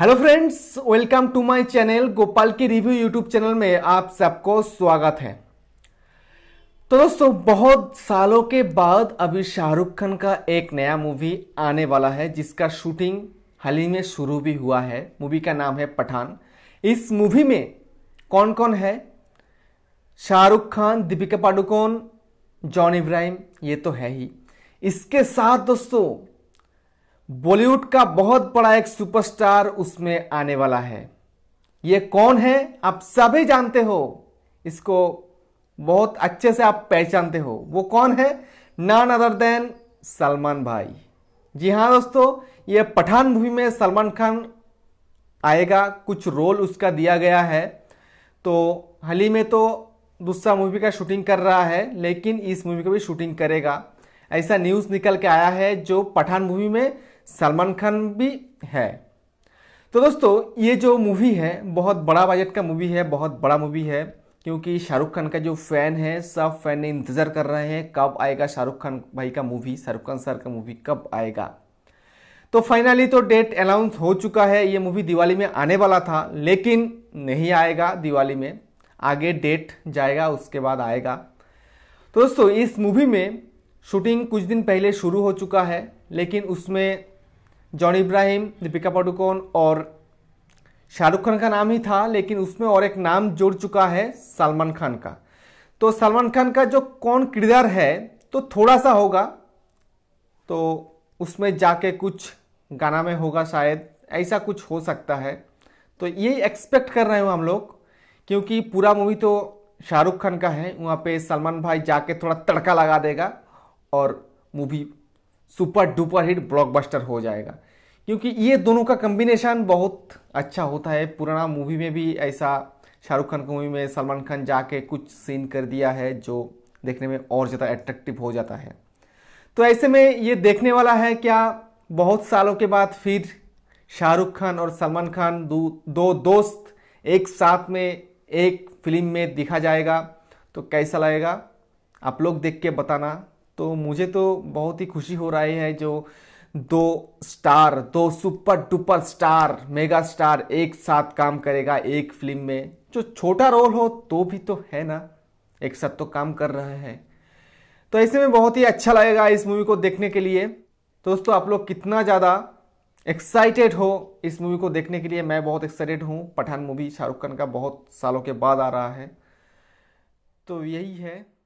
hello friends welcome to my channel Gopal की review YouTube channel में आप सबको स्वागत है तो दोस्तों बहुत सालों के बाद अभी शाहरुख खान का एक नया मूवी आने वाला है जिसका शूटिंग हाल ही में शुरू भी हुआ है मूवी का नाम है पठान इस मूवी में कौन कौन है शाहरुख खान दीपिका पाडुकोन जॉन इब्राहिम ये तो है ही इसके साथ दोस्तों बॉलीवुड का बहुत बड़ा एक सुपरस्टार उसमें आने वाला है ये कौन है आप सभी जानते हो इसको बहुत अच्छे से आप पहचानते हो वो कौन है नान अदर देन सलमान भाई जी हाँ दोस्तों ये पठान मूवी में सलमान खान आएगा कुछ रोल उसका दिया गया है तो हाल ही में तो दूसरा मूवी का शूटिंग कर रहा है लेकिन इस मूवी का भी शूटिंग करेगा ऐसा न्यूज़ निकल के आया है जो पठान मूवी में सलमान खान भी है तो दोस्तों ये जो मूवी है बहुत बड़ा बजट का मूवी है बहुत बड़ा मूवी है क्योंकि शाहरुख खान का जो फैन है सब फैन इंतज़ार कर रहे हैं कब आएगा शाहरुख खान भाई का मूवी शाहरुख खान सर का मूवी कब आएगा तो फाइनली तो डेट अनाउंस हो चुका है ये मूवी दिवाली में आने वाला था लेकिन नहीं आएगा दिवाली में आगे डेट जाएगा उसके बाद आएगा तो दोस्तों इस मूवी में शूटिंग कुछ दिन पहले शुरू हो चुका है लेकिन उसमें जॉन इब्राहिम दीपिका पाडुकोन और शाहरुख खान का नाम ही था लेकिन उसमें और एक नाम जुड़ चुका है सलमान खान का तो सलमान खान का जो कौन किरदार है तो थोड़ा सा होगा तो उसमें जाके कुछ गाना में होगा शायद ऐसा कुछ हो सकता है तो ये एक्सपेक्ट कर रहे हो हम लोग क्योंकि पूरा मूवी तो शाहरुख खान का है वहाँ पे सलमान भाई जाके थोड़ा तड़का लगा देगा और movie super duper hit blockbuster हो जाएगा क्योंकि ये दोनों का कम्बिनेशन बहुत अच्छा होता है पुराना मूवी में भी ऐसा शाहरुख खान की मूवी में सलमान खान जाके कुछ सीन कर दिया है जो देखने में और ज़्यादा एट्रैक्टिव हो जाता है तो ऐसे में ये देखने वाला है क्या बहुत सालों के बाद फिर शाहरुख खान और सलमान खान दो, दो दोस्त एक साथ में एक फिल्म में दिखा जाएगा तो कैसा लगेगा आप लोग देख के बताना तो मुझे तो बहुत ही खुशी हो रही है जो दो स्टार दो super duper star mega star एक साथ काम करेगा एक फिल्म में जो छोटा रोल हो तो भी तो है ना एक साथ तो काम कर रहे हैं तो ऐसे में बहुत ही अच्छा लगेगा इस मूवी को देखने के लिए दोस्तों आप लोग कितना ज़्यादा एक्साइटेड हो इस मूवी को देखने के लिए मैं बहुत एक्साइटेड हूँ पठान मूवी शाहरुख खान का बहुत सालों के बाद आ रहा है तो यही है